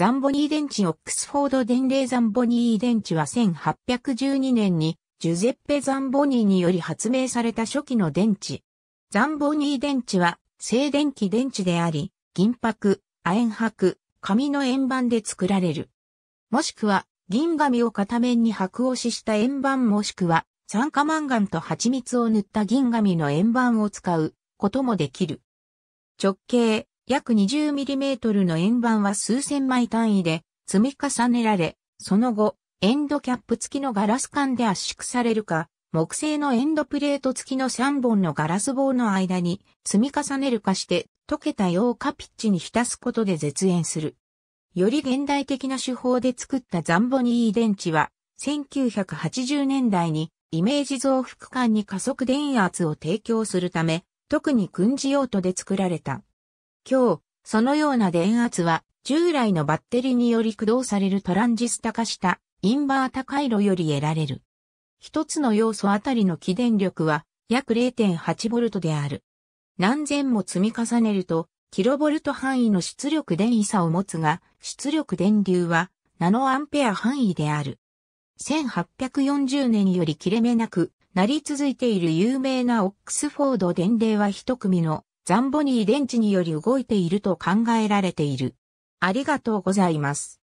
ザンボニー電池オックスフォード電霊ザンボニー電池は1812年にジュゼッペ・ザンボニーにより発明された初期の電池。ザンボニー電池は静電気電池であり、銀箔、亜鉛箔、紙の円盤で作られる。もしくは銀紙を片面に白押しした円盤もしくは酸化マンガンと蜂蜜を塗った銀紙の円盤を使うこともできる。直径約 20mm の円盤は数千枚単位で積み重ねられ、その後、エンドキャップ付きのガラス管で圧縮されるか、木製のエンドプレート付きの3本のガラス棒の間に積み重ねるかして溶けた溶化ピッチに浸すことで絶縁する。より現代的な手法で作ったザンボニー電池は1980年代にイメージ増幅管に加速電圧を提供するため特に軍事用途で作られた。今日、そのような電圧は、従来のバッテリにより駆動されるトランジスタ化したインバータ回路より得られる。一つの要素あたりの起電力は約 0.8V である。何千も積み重ねると、キロボルト範囲の出力電位差を持つが、出力電流はナノアンペア範囲である。1840年より切れ目なく、なり続いている有名なオックスフォード伝令は一組のザンボニー電池により動いていると考えられている。ありがとうございます。